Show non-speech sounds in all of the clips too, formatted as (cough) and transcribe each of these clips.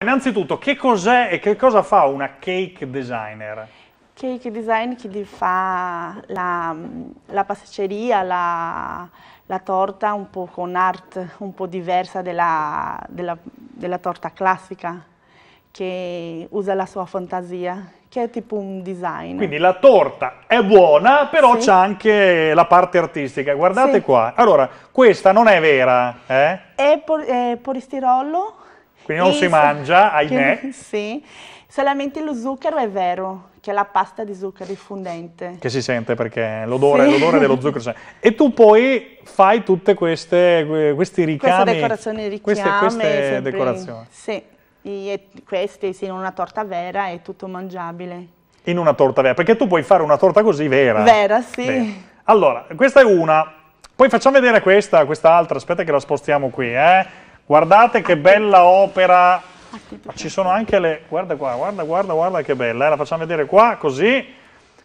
Innanzitutto, che cos'è e che cosa fa una cake designer? Cake design chi fa la, la pasticceria, la, la, torta un po' con art, un po' diversa della, della, della, torta classica, che usa la sua fantasia, che è tipo un design. Quindi la torta è buona, però sì. c'è anche la parte artistica. Guardate sì. qua. Allora, questa non è vera, eh? È, por, è polistirolo quindi non Isso. si mangia, (laughs) ahimè. Che, sì, solamente lo zucchero è vero, che è la pasta di zucchero, il fondente. Che si sente perché l'odore, sì. dello zucchero. E tu poi fai tutte queste, questi ricami. Queste decorazioni richiame. Queste, queste decorazioni. Sì, e queste sì, in una torta vera è tutto mangiabile. In una torta vera, perché tu puoi fare una torta così vera. Vera, sì. Vera. Allora, questa è una. Poi facciamo vedere questa, quest'altra, aspetta che la spostiamo qui, eh. Guardate che bella opera. Ecco, ci sono anche le... Guarda qua, guarda, guarda, guarda che bella. Eh? La facciamo vedere qua, così.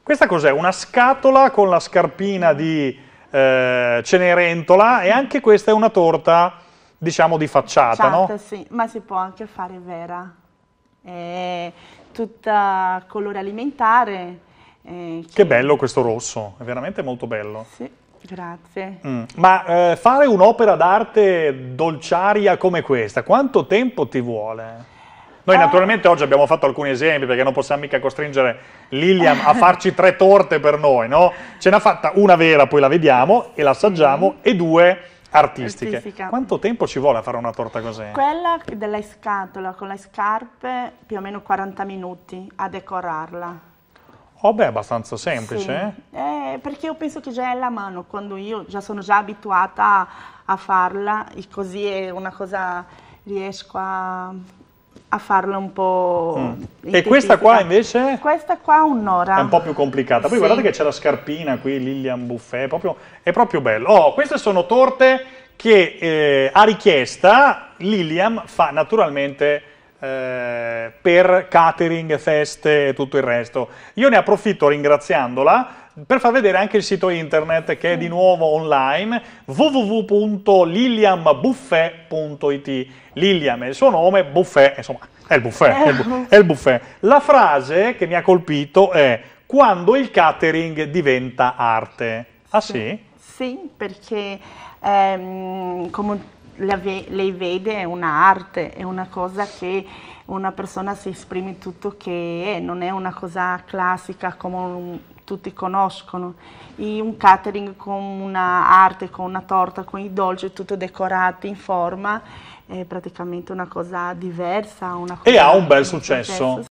Questa cos'è? Una scatola con la scarpina di eh, Cenerentola e anche questa è una torta, diciamo, di facciata, facciata no? Certo, sì, ma si può anche fare vera. È tutta colore alimentare. Eh, che... che bello questo rosso, è veramente molto bello. Sì. Grazie. Mm. Ma eh, fare un'opera d'arte dolciaria come questa, quanto tempo ti vuole? Noi eh. naturalmente oggi abbiamo fatto alcuni esempi perché non possiamo mica costringere Lilian a farci tre torte per noi, no? Ce n'ha fatta una vera, poi la vediamo e la assaggiamo, mm. e due artistiche. Artistica. Quanto tempo ci vuole a fare una torta così? Quella della scatola con le scarpe, più o meno 40 minuti a decorarla. Oh beh, abbastanza semplice. Sì. Eh? eh perché io penso che già è la mano, quando io già sono già abituata a, a farla, e così è una cosa, riesco a, a farla un po'... Mm. E questa qua invece? Questa qua un'ora. È un po' più complicata. Poi sì. guardate che c'è la scarpina qui, Lilian Buffet, è proprio, è proprio bello. Oh, queste sono torte che eh, a richiesta Lilian fa naturalmente eh, per catering, feste e tutto il resto. Io ne approfitto ringraziandola per far vedere anche il sito internet che è di nuovo online www.liliambuffet.it Liliam è il suo nome, Buffet, insomma, è il buffet, è il, bu eh. è il buffet. La frase che mi ha colpito è quando il catering diventa arte. Ah sì? Sì, perché ehm, come lei vede è un'arte, è una cosa che una persona si esprime tutto che è, non è una cosa classica come un, tutti conoscono, e un catering con una arte, con una torta, con i dolci, tutto decorato in forma, è praticamente una cosa diversa. Una cosa e ha un bel successo. successo.